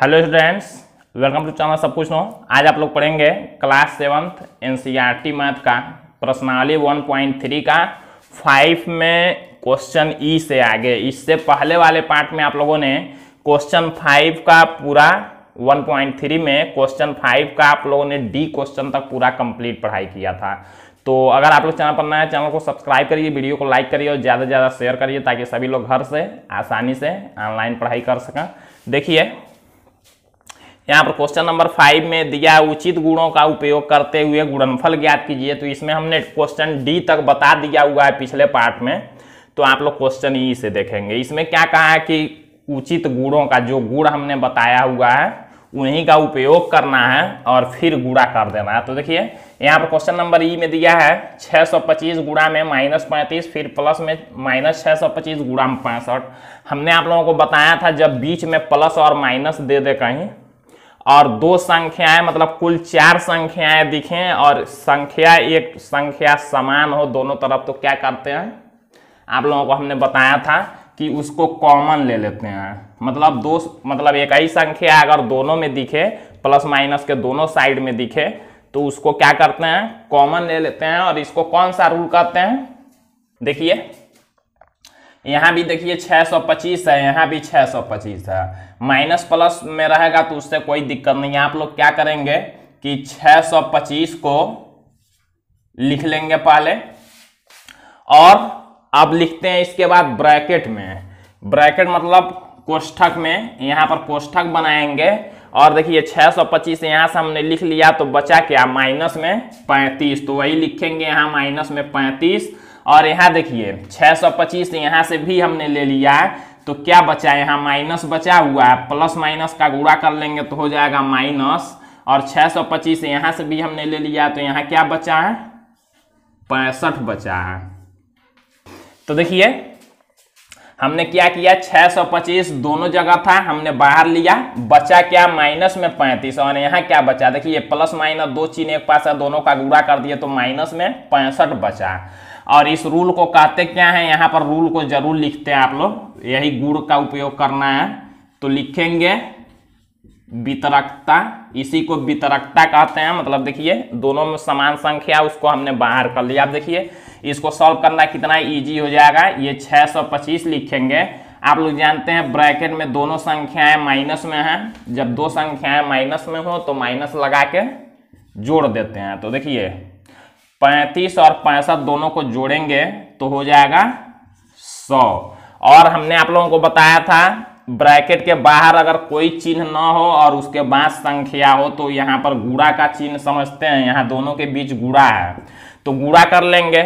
hello students welcome to channel सब कुछ no आज आप लोग पढ़ेंगे क्लास सेवन्थ एनसीईआरटी मैथ का प्रश्नावली 1.3 का फाइव में क्वेश्चन ई e से आगे इससे पहले वाले पार्ट में आप लोगों ने क्वेश्चन फाइव का पूरा 1.3 में क्वेश्चन फाइव का आप लोगों ने डी क्वेश्चन तक पूरा कंप्लीट पढ़ाई किया था तो अगर आप लोग चैनल पर नए चैनल को सब्सक्राइब करिए वीडियो को लाइक करिए और ज़्यादा से ज़्यादा शेयर करिए ताकि सभी लोग घर से आसानी से ऑनलाइन पढ़ाई कर सकें देखिए यहाँ पर क्वेश्चन नंबर फाइव में दिया उचित गुणों का उपयोग करते हुए गुणनफल ज्ञात कीजिए तो इसमें हमने क्वेश्चन डी तक बता दिया हुआ है पिछले पार्ट में तो आप लोग क्वेश्चन ई e से देखेंगे इसमें क्या कहा है कि उचित गुणों का जो गुण हमने बताया हुआ है उन्हीं का उपयोग करना है और फिर गुणा कर देना है तो देखिए यहाँ पर क्वेश्चन नंबर ई में दिया है 625 गुणा में माइनस पैंतीस फिर प्लस में माइनस छः सौ पच्चीस गुणा में पैंसठ हमने आप लोगों को बताया था जब बीच में प्लस और माइनस दे दे कहीं और दो संख्याएं मतलब कुल चार संख्याएं दिखें और संख्या एक संख्या समान हो दोनों तरफ तो क्या करते हैं आप लोगों को हमने बताया था कि उसको कॉमन ले लेते हैं मतलब दो मतलब एक ही संख्या अगर दोनों में दिखे प्लस माइनस के दोनों साइड में दिखे तो उसको क्या करते हैं कॉमन ले लेते हैं और इसको कौन सा रूल कहते हैं देखिए यहाँ भी देखिए 625 है यहाँ भी 625 है माइनस प्लस में रहेगा तो उससे कोई दिक्कत नहीं आप लोग क्या करेंगे कि 625 को लिख लेंगे पहले और अब लिखते हैं इसके बाद ब्रैकेट में ब्रैकेट मतलब कोष्ठक में यहाँ पर कोष्ठक बनाएंगे और देखिए 625 सौ पच्चीस यहाँ से हमने लिख लिया तो बचा क्या माइनस में 35 तो वही लिखेंगे यहाँ माइनस में 35 और यहाँ देखिए 625 सौ तो यहाँ से भी हमने ले लिया तो क्या बचा यहाँ माइनस बचा हुआ है प्लस माइनस का गुड़ा कर लेंगे तो हो जाएगा माइनस और 625 सौ पच्चीस तो यहाँ से भी हमने ले लिया तो यहाँ क्या बचा है पैंसठ बचा है तो देखिए हमने क्या किया 625 दोनों जगह था हमने बाहर लिया बचा क्या माइनस में 35 और यहाँ क्या बचा देखिए प्लस माइनस दो चीन एक पास है दोनों का गुड़ा कर दिए तो माइनस में पैंसठ बचा और इस रूल को कहते क्या है यहाँ पर रूल को जरूर लिखते हैं आप लोग यही गुड़ का उपयोग करना है तो लिखेंगे वितरकता इसी को वितरकता कहते हैं मतलब देखिए दोनों में समान संख्या उसको हमने बाहर कर लिया आप देखिए इसको सॉल्व करना कितना इजी हो जाएगा ये 625 लिखेंगे आप लोग जानते हैं ब्रैकेट में दोनों संख्याएं माइनस में हैं जब दो संख्याएं माइनस में हो तो माइनस लगा के जोड़ देते हैं तो देखिए पैंतीस और पैंसठ दोनों को जोड़ेंगे तो हो जाएगा सौ और हमने आप लोगों को बताया था ब्रैकेट के बाहर अगर कोई चिन्ह न हो और उसके बाद संख्या हो तो यहाँ पर गुड़ा का चिन्ह समझते हैं यहाँ दोनों के बीच गुड़ा है तो गुड़ा कर लेंगे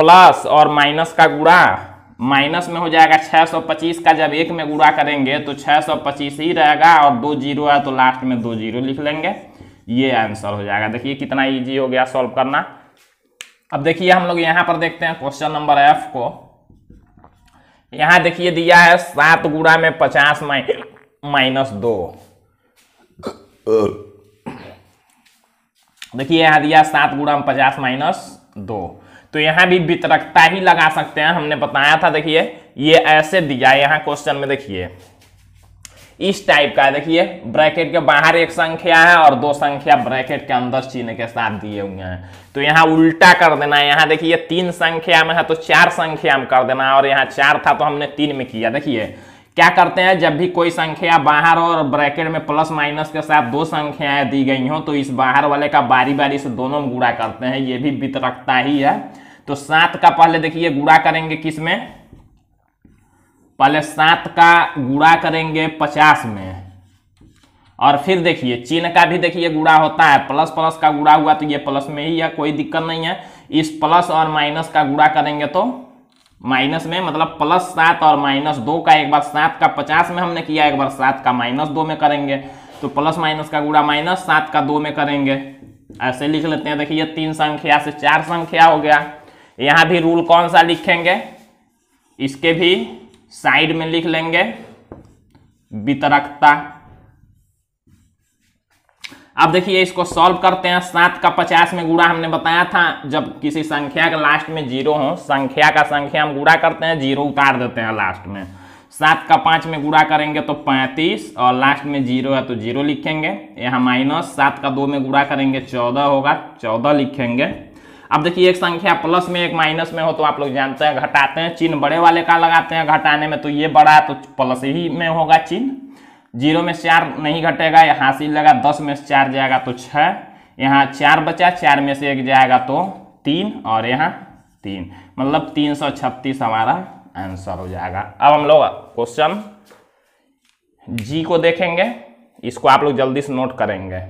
प्लस और माइनस का गुड़ा माइनस में हो जाएगा 625 का जब एक में गुड़ा करेंगे तो 625 ही रहेगा और दो जीरो है तो लास्ट में दो जीरो लिख लेंगे ये आंसर हो जाएगा देखिए कितना ईजी हो गया सॉल्व करना अब देखिए हम लोग यहां पर देखते हैं क्वेश्चन नंबर एफ को यहां देखिए दिया है सात गुड़ा में पचास माइनस दो देखिए यहां दिया सात गुड़ा में पचास माइनस दो तो यहां भी वितरकता ही लगा सकते हैं हमने बताया था देखिए ये ऐसे दिया यहाँ क्वेश्चन में देखिए इस टाइप का देखिए ब्रैकेट के बाहर एक संख्या है और दो संख्या ब्रैकेट के अंदर चिन्ह के साथ दिए हुए हैं तो यहाँ उल्टा कर देना है यहाँ देखिए तीन संख्या में है तो चार संख्या में कर देना और यहाँ चार था तो हमने तीन में किया देखिए क्या करते हैं जब भी कोई संख्या बाहर और ब्रैकेट में प्लस माइनस के साथ दो संख्याएं दी गई हो तो इस बाहर वाले का बारी बारी से दोनों में गुड़ा करते हैं ये भी वितरकता ही है तो सात का पहले देखिए गुड़ा करेंगे किस में पहले सात का गुड़ा करेंगे पचास में और फिर देखिए चिन्ह का भी देखिए गुड़ा होता है प्लस प्लस का गुड़ा हुआ तो ये प्लस में ही है कोई दिक्कत नहीं है इस प्लस और माइनस का गुड़ा करेंगे तो माइनस में मतलब प्लस सात और माइनस दो का एक बार सात का पचास में हमने किया एक बार सात का माइनस दो में करेंगे तो प्लस माइनस का गुड़ा माइनस सात का दो में करेंगे ऐसे लिख लेते हैं देखिए तीन संख्या से चार संख्या हो गया यहाँ भी रूल कौन सा लिखेंगे इसके भी साइड में लिख लेंगे वितरकता अब देखिए इसको सॉल्व करते हैं सात का पचास में गुड़ा हमने बताया था जब किसी संख्या का लास्ट में जीरो हो संख्या का संख्या हम गुड़ा करते हैं जीरो उतार देते हैं लास्ट में सात का पांच में गुड़ा करेंगे तो पैंतीस और लास्ट में जीरो है तो जीरो लिखेंगे यहाँ माइनस सात का दो में गुड़ा करेंगे चौदह होगा चौदह लिखेंगे अब देखिए एक संख्या प्लस में एक माइनस में हो तो आप लोग जानते हैं घटाते हैं चिन्ह बड़े वाले का लगाते हैं घटाने में तो ये बड़ा तो प्लस ही में होगा चिन्ह जीरो में चार नहीं घटेगा यहाँ से लगा दस में से चार जाएगा तो छः यहाँ चार बचा चार में से एक जाएगा तो तीन और यहाँ तीन मतलब तीन सौ छत्तीस हमारा आंसर हो जाएगा अब हम लोग क्वेश्चन जी को देखेंगे इसको आप लोग जल्दी से नोट करेंगे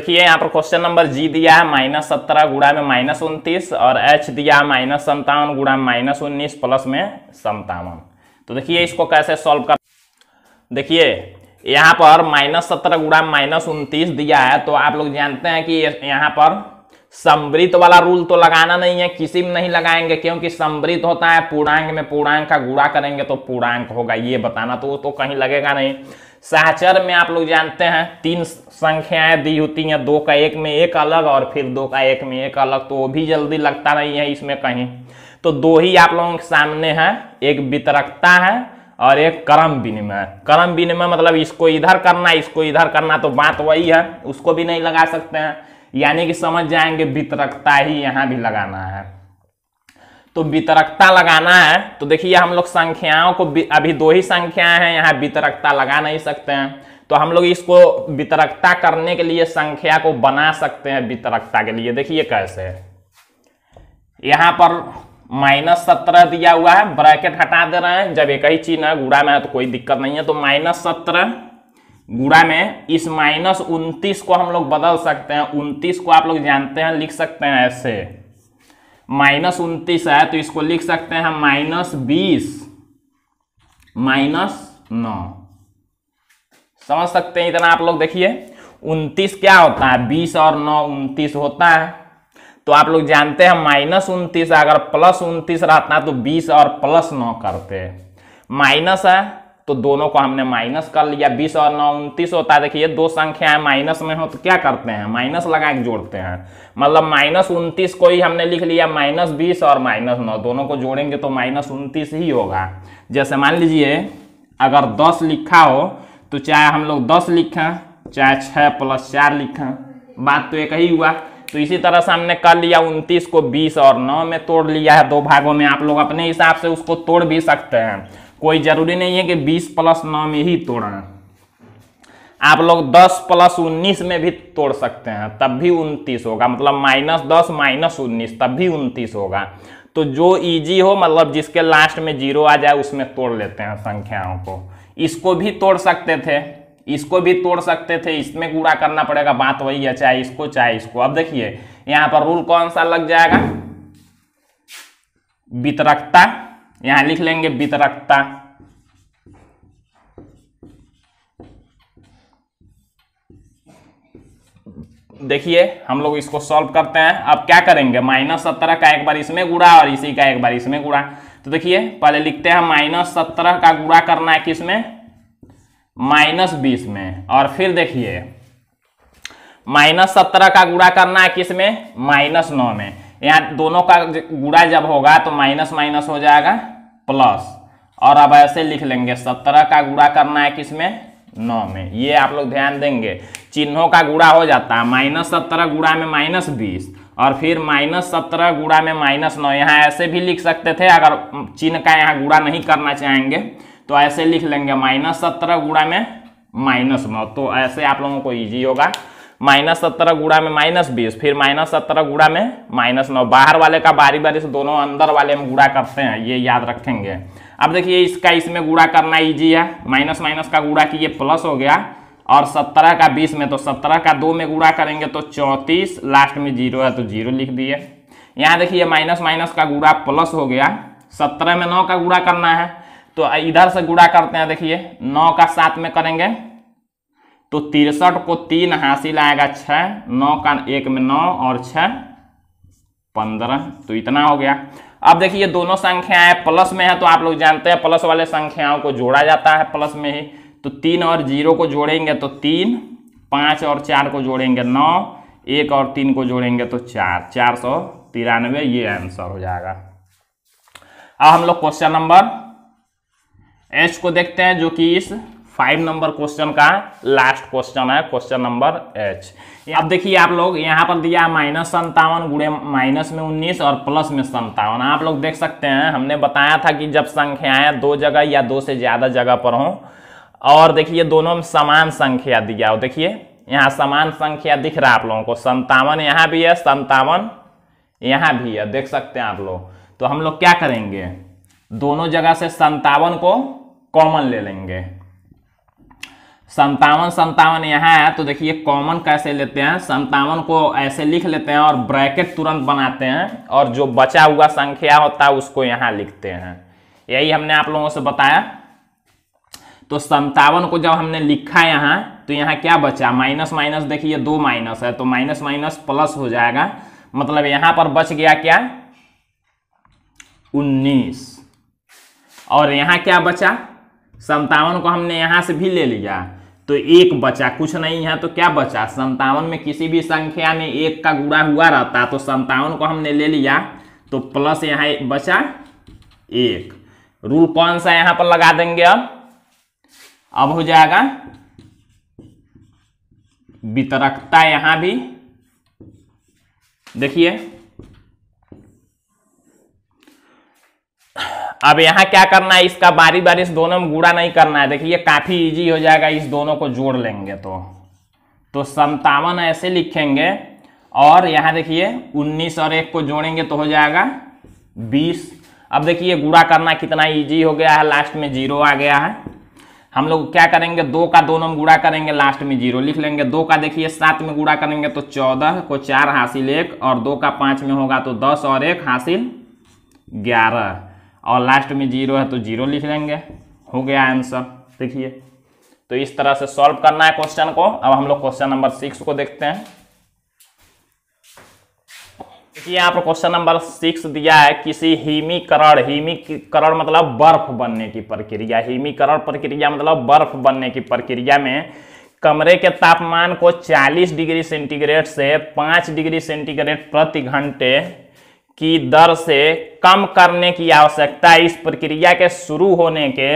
देखिए यहाँ पर क्वेश्चन नंबर जी दिया है माइनस सत्रह गुड़ा में माइनस उनतीस और एच दिया माइनस संतावन गुड़ा में माइनस उन्नीस प्लस में संतावन तो देखिए इसको कैसे सॉल्व कर देखिए यहाँ पर माइनस सत्रह गुड़ा में माइनस उनतीस दिया है तो आप लोग जानते हैं कि यहाँ पर समृत वाला रूल तो लगाना नहीं है किसी में नहीं लगाएंगे क्योंकि समृत होता है पूर्णांक में पूर्णांक का गुड़ा करेंगे तो पूर्णांक होगा ये बताना तो वो तो कहीं लगेगा नहीं साचर में आप लोग जानते हैं तीन संख्याएं दी होती हैं दो का एक में एक अलग और फिर दो का एक में एक अलग तो वो भी जल्दी लगता नहीं है इसमें कहीं तो दो ही आप लोगों के सामने है एक वितरकता है और एक कर्म विनिमय कर्म विनिमय मतलब इसको इधर करना इसको इधर करना तो बात वही है उसको भी नहीं लगा सकते हैं यानी कि समझ जाएंगे वितरकता ही यहाँ भी लगाना है तो वितरकता लगाना है तो देखिए हम लोग संख्याओं को अभी दो ही संख्याएं हैं यहाँ वितरकता लगा नहीं सकते हैं तो हम लोग इसको वितरकता करने के लिए संख्या को बना सकते हैं वितरकता के लिए देखिए कैसे यहाँ पर माइनस सत्रह दिया हुआ है ब्रैकेट हटा दे रहे हैं जब एक ही चीज है गुड़ा में है तो कोई दिक्कत नहीं है तो माइनस सत्रह गुड़ा में इस माइनस उनतीस को हम लोग बदल सकते हैं उनतीस को आप लोग जानते हैं लिख सकते हैं ऐसे माइनस उनतीस है तो इसको लिख सकते हैं माइनस बीस माइनस नौ समझ सकते हैं इतना आप लोग देखिए उनतीस क्या होता है बीस और नौ उनतीस होता है तो आप लोग जानते हैं माइनस उनतीस अगर प्लस उनतीस रहता है तो बीस और प्लस नौ करते माइनस है तो दोनों को हमने माइनस कर लिया बीस और नौ उनतीस होता है देखिए दो संख्याएं माइनस में हो तो क्या करते हैं माइनस लगा के जोड़ते हैं मतलब माइनस उनतीस को ही हमने लिख लिया माइनस बीस और माइनस नौ दोनों को जोड़ेंगे तो माइनस उनतीस ही होगा जैसे मान लीजिए अगर दस लिखा हो तो चाहे हम लोग दस लिखें चाहे छः प्लस चार लिखें बात तो एक ही हुआ तो इसी तरह से हमने कर लिया उनतीस को बीस और नौ में तोड़ लिया है दो भागों में आप लोग अपने हिसाब से उसको तोड़ भी सकते हैं कोई जरूरी नहीं है कि 20 प्लस नौ में ही तोड़ना आप लोग 10 प्लस उन्नीस में भी तोड़ सकते हैं तब भी उनतीस होगा मतलब माइनस दस माइनस उन्नीस तब भी उनतीस होगा तो जो इजी हो मतलब जिसके लास्ट में जीरो आ जाए उसमें तोड़ लेते हैं संख्याओं को इसको भी तोड़ सकते थे इसको भी तोड़ सकते थे इसमें गुड़ा करना पड़ेगा बात वही है चाहे इसको चाहे इसको अब देखिए यहां पर रूल कौन सा लग जाएगा वितरकता यहां लिख लेंगे वितरकता देखिए हम लोग इसको सॉल्व करते हैं अब क्या करेंगे माइनस सत्रह का एक बार इसमें गुड़ा और इसी का एक बार इसमें गुड़ा तो देखिए पहले लिखते हैं माइनस सत्रह का गुड़ा करना है किसमें माइनस बीस में और फिर देखिए माइनस सत्रह का गुड़ा करना है किसमें माइनस नौ में यहाँ दोनों का गुड़ा जब होगा तो माइनस माइनस हो जाएगा प्लस और अब ऐसे लिख लेंगे सत्रह का गुड़ा करना है किसमें नौ में ये आप लोग ध्यान देंगे चिन्हों का गुड़ा हो जाता है माइनस सत्रह गुड़ा में माइनस बीस और फिर माइनस सत्रह गुड़ा में माइनस नौ यहाँ ऐसे भी लिख सकते थे अगर चिन्ह का यहाँ गुड़ा नहीं करना चाहेंगे तो ऐसे लिख लेंगे माइनस सत्रह गुड़ा में माइनस नौ तो ऐसे आप लोगों को ईजी होगा माइनस सत्रह गुड़ा में माइनस बीस फिर माइनस सत्रह गुड़ा में माइनस नौ बाहर वाले का बारी बारी से दोनों अंदर वाले में गुड़ा करते हैं ये याद रखेंगे अब देखिए इसका इसमें गुड़ा करना ईजी है माइनस माइनस का गुड़ा कि ये प्लस हो गया और सत्रह का बीस में तो सत्रह का दो में गुड़ा करेंगे तो चौंतीस लास्ट में जीरो है तो जीरो लिख दिए यहाँ देखिए माइनस माइनस का गुड़ा प्लस हो गया सत्रह में नौ का गुड़ा करना है तो इधर से गुड़ा करते हैं देखिए नौ का सात में करेंगे तो तिरसठ को तीन हासिल आएगा छः नौ का एक में नौ और छः पंद्रह तो इतना हो गया अब देखिए दोनों संख्याएं प्लस में है तो आप लोग जानते हैं प्लस वाले संख्याओं को जोड़ा जाता है प्लस में ही तो तीन और जीरो को जोड़ेंगे तो तीन पाँच और चार को जोड़ेंगे नौ एक और तीन को जोड़ेंगे तो चार चार सौ तिरानवे ये आंसर हो जाएगा अब हम लोग क्वेश्चन नंबर एच को देखते हैं जो कि इस फाइव नंबर क्वेश्चन का लास्ट क्वेश्चन है क्वेश्चन नंबर एच अब देखिए आप लोग यहाँ पर दिया माइनस संतावन गुड़े माइनस में उन्नीस और प्लस में संतावन आप लोग देख सकते हैं हमने बताया था कि जब संख्याएं दो जगह या दो से ज़्यादा जगह पर हों और देखिए दोनों में समान संख्या दिया हो देखिए यहाँ समान संख्या दिख रहा है आप लोगों को संतावन यहाँ भी है संतावन यहाँ भी है देख सकते हैं आप लोग तो हम लोग क्या करेंगे दोनों जगह से संतावन को कॉमन ले लेंगे संतावन संतावन यहाँ है तो देखिए कॉमन कैसे लेते हैं संतावन को ऐसे लिख लेते हैं और ब्रैकेट तुरंत बनाते हैं और जो बचा हुआ संख्या होता है उसको यहाँ लिखते हैं यही हमने आप लोगों से बताया तो संतावन को जब हमने लिखा यहाँ तो यहाँ क्या बचा माइनस माइनस देखिए दो माइनस है तो माइनस माइनस प्लस हो जाएगा मतलब यहाँ पर बच गया क्या उन्नीस और यहाँ क्या बचा संतावन को हमने यहाँ से भी ले लिया तो एक बचा कुछ नहीं है तो क्या बचा संतावन में किसी भी संख्या में एक का गुड़ा हुआ रहता तो संतावन को हमने ले लिया तो प्लस यहाँ बचा एक रूल कौन सा यहाँ पर लगा देंगे अब अब हो जाएगा वितरकता यहाँ भी देखिए अब यहाँ क्या करना है इसका बारी बारी इस दोनों में गुड़ा नहीं करना है देखिए काफ़ी इजी हो जाएगा इस दोनों को जोड़ लेंगे तो तो संतावन ऐसे लिखेंगे और यहाँ देखिए 19 और एक को जोड़ेंगे तो हो जाएगा 20 अब देखिए गुड़ा करना कितना इजी हो गया है लास्ट में जीरो आ गया है हम लोग क्या करेंगे दो का दोनों में गुड़ा करेंगे लास्ट में जीरो लिख लेंगे दो का देखिए सात में गुड़ा करेंगे तो चौदह को चार हासिल एक और दो का पाँच में होगा तो दस और एक हासिल ग्यारह और लास्ट में जीरो है तो जीरो लिख लेंगे हो गया आंसर देखिए तो इस तरह से सॉल्व करना है क्वेश्चन को अब हम लोग क्वेश्चन नंबर सिक्स को देखते हैं देखिए यहाँ पर क्वेश्चन नंबर सिक्स दिया है किसी हिमीकरण हिमीकरण मतलब बर्फ बनने की प्रक्रिया हिमीकरण प्रक्रिया मतलब बर्फ बनने की प्रक्रिया में कमरे के तापमान को 40 डिग्री सेंटीग्रेड से 5 डिग्री सेंटीग्रेड प्रति घंटे की दर से कम करने की आवश्यकता इस प्रक्रिया के शुरू होने के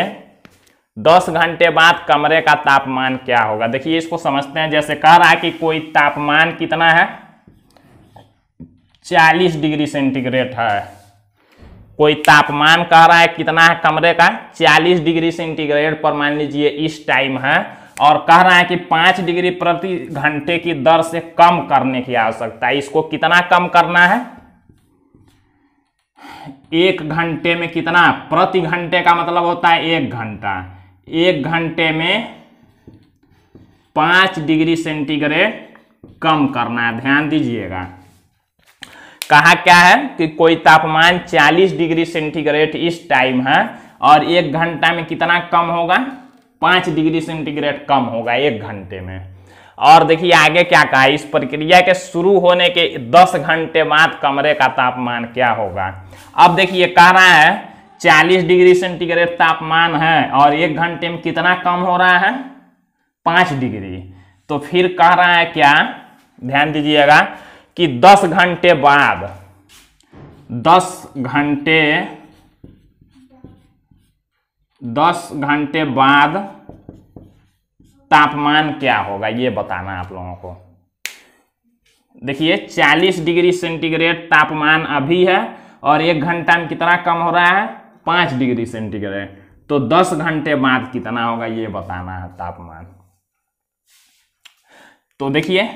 10 घंटे बाद कमरे का तापमान क्या होगा देखिए इसको समझते हैं जैसे कह रहा है कि कोई तापमान कितना है 40 डिग्री सेंटीग्रेड है कोई तापमान कह रहा है कितना है कमरे का 40 डिग्री सेंटीग्रेड पर मान लीजिए इस टाइम है और कह रहा है कि 5 डिग्री प्रति घंटे की दर से कम करने की आवश्यकता है इसको कितना कम करना है एक घंटे में कितना प्रति घंटे का मतलब होता है एक घंटा एक घंटे में पांच डिग्री सेंटीग्रेड कम करना है ध्यान दीजिएगा कहा क्या है कि कोई तापमान 40 डिग्री सेंटीग्रेड इस टाइम है और एक घंटा में कितना कम होगा पांच डिग्री सेंटीग्रेड कम होगा एक घंटे में और देखिए आगे क्या कहा इस प्रक्रिया के शुरू होने के 10 घंटे बाद कमरे का तापमान क्या होगा अब देखिए कह रहा है 40 डिग्री सेंटीग्रेड तापमान है और एक घंटे में कितना कम हो रहा है पाँच डिग्री तो फिर कह रहा है क्या ध्यान दीजिएगा कि 10 घंटे बाद 10 घंटे 10 घंटे बाद तापमान क्या होगा ये बताना आप लोगों को देखिए 40 डिग्री सेंटीग्रेड तापमान अभी है और एक घंटा में कितना कम हो रहा है पांच डिग्री सेंटीग्रेड तो 10 घंटे बाद कितना होगा ये बताना है तापमान तो देखिए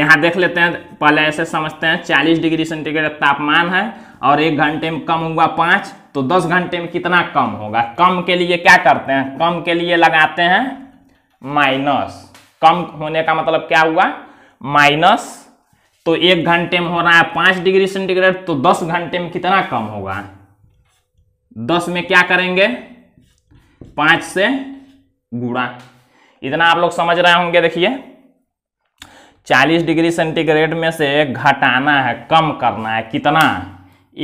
यहां देख लेते हैं पहले ऐसे समझते हैं 40 डिग्री सेंटीग्रेड तापमान है और एक घंटे में कम हुआ पांच तो 10 घंटे में कितना कम होगा कम के लिए क्या करते हैं कम के लिए लगाते हैं माइनस कम होने का मतलब क्या हुआ माइनस तो एक घंटे में हो रहा है पांच डिग्री सेंटीग्रेड तो दस घंटे में कितना कम होगा दस में क्या करेंगे पांच से गुणा इतना आप लोग समझ रहे होंगे देखिए चालीस डिग्री सेंटीग्रेड में से घटाना है कम करना है कितना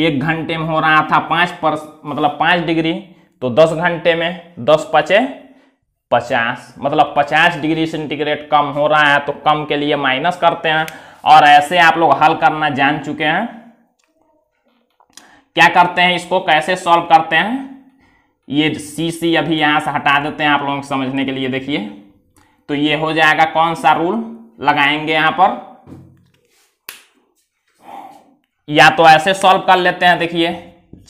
एक घंटे में हो रहा था पाँच पर मतलब पाँच डिग्री तो दस घंटे में दस पचे पचास मतलब पचास डिग्री सेंटीग्रेड कम हो रहा है तो कम के लिए माइनस करते हैं और ऐसे आप लोग हल करना जान चुके हैं क्या करते हैं इसको कैसे सॉल्व करते हैं ये सी सी अभी यहाँ से हटा देते हैं आप लोगों को समझने के लिए देखिए तो ये हो जाएगा कौन सा रूल लगाएंगे यहाँ पर या तो ऐसे सॉल्व कर लेते हैं देखिए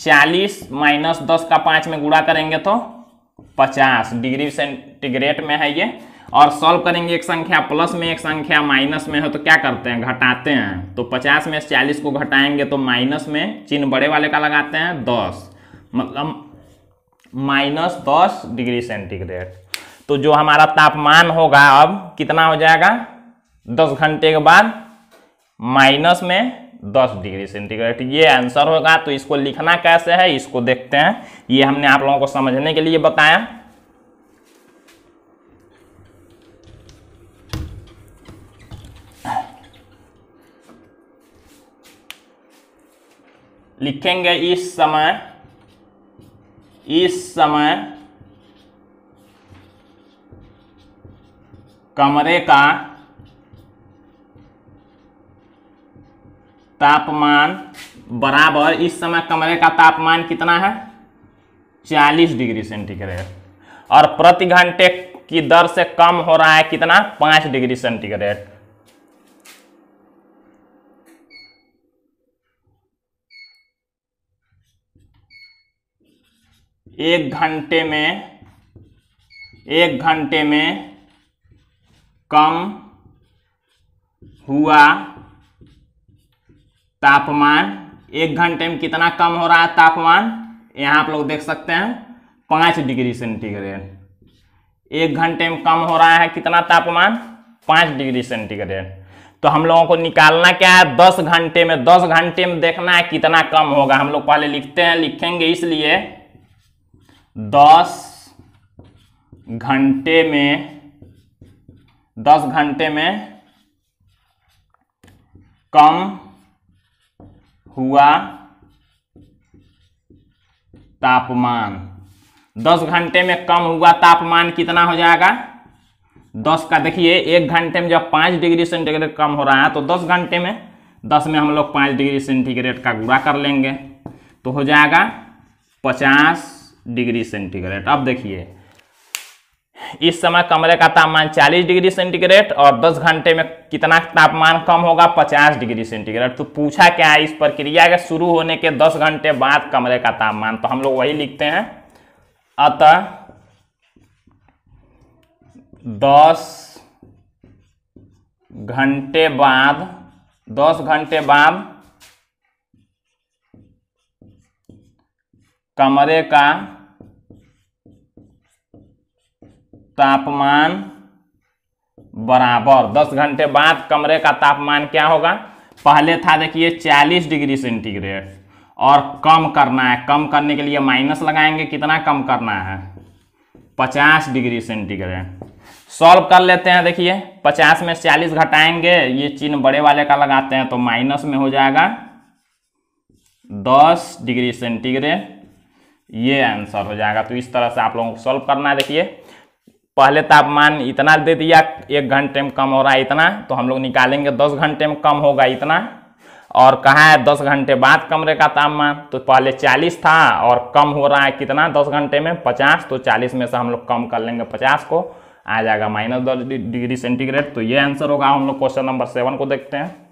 चालीस माइनस दस का पांच में गुड़ा करेंगे तो पचास डिग्री सेंटीग्रेड में है ये और सॉल्व करेंगे एक संख्या प्लस में एक संख्या माइनस में है तो क्या करते हैं घटाते हैं तो पचास में चालीस को घटाएंगे तो माइनस में चिन्ह बड़े वाले का लगाते हैं दस मतलब माइनस दस डिग्री सेंटीग्रेड तो जो हमारा तापमान होगा अब कितना हो जाएगा दस घंटे के बाद माइनस में 10 डिग्री सेंटीग्रेड ये आंसर होगा तो इसको लिखना कैसे है इसको देखते हैं ये हमने आप लोगों को समझने के लिए बताया लिखेंगे इस समय इस समय कमरे का तापमान बराबर इस समय कमरे का तापमान कितना है 40 डिग्री सेंटीग्रेड और प्रति घंटे की दर से कम हो रहा है कितना पांच डिग्री सेंटीग्रेड एक घंटे में एक घंटे में कम हुआ तापमान एक घंटे में कितना कम हो रहा है तापमान यहाँ आप लोग देख सकते हैं पाँच डिग्री सेंटीग्रेड एक घंटे में कम हो रहा है कितना तापमान पाँच डिग्री सेंटीग्रेड तो हम लोगों को निकालना क्या है दस घंटे में दस घंटे में देखना है कितना कम होगा हम लोग पहले लिखते हैं लिखेंगे इसलिए दस घंटे में दस घंटे में कम हुआ तापमान दस घंटे में कम हुआ तापमान कितना हो जाएगा दस का देखिए एक घंटे में जब पाँच डिग्री सेंटीग्रेड कम हो रहा है तो दस घंटे में दस में हम लोग पाँच डिग्री सेंटीग्रेड का गुड़ा कर लेंगे तो हो जाएगा पचास डिग्री सेंटीग्रेड अब देखिए इस समय कमरे का तापमान 40 डिग्री सेंटीग्रेड और 10 घंटे में कितना तापमान कम होगा 50 डिग्री सेंटीग्रेड तो पूछा क्या है इस प्रक्रिया के शुरू होने के 10 घंटे बाद कमरे का तापमान तो हम लोग वही लिखते हैं अतः 10 घंटे बाद 10 घंटे बाद कमरे का तापमान बराबर दस घंटे बाद कमरे का तापमान क्या होगा पहले था देखिए चालीस डिग्री सेंटीग्रेड और कम करना है कम करने के लिए माइनस लगाएंगे कितना कम करना है पचास डिग्री सेंटीग्रेड सॉल्व कर लेते हैं देखिए पचास में चालीस घटाएंगे ये चिन्ह बड़े वाले का लगाते हैं तो माइनस में हो जाएगा दस डिग्री सेंटीग्रेड ये आंसर हो जाएगा तो इस तरह से आप लोगों को सॉल्व करना है देखिए पहले तापमान इतना दे दिया एक घंटे में कम हो रहा है इतना तो हम लोग निकालेंगे दस घंटे में कम होगा इतना और कहाँ है दस घंटे बाद कमरे का तापमान तो पहले चालीस था और कम हो रहा है कितना दस घंटे में पचास तो चालीस में से हम लोग कम कर लेंगे पचास को आ जाएगा माइनस दस डिग्री सेंटीग्रेड तो ये आंसर होगा हम लोग क्वेश्चन नंबर सेवन को देखते हैं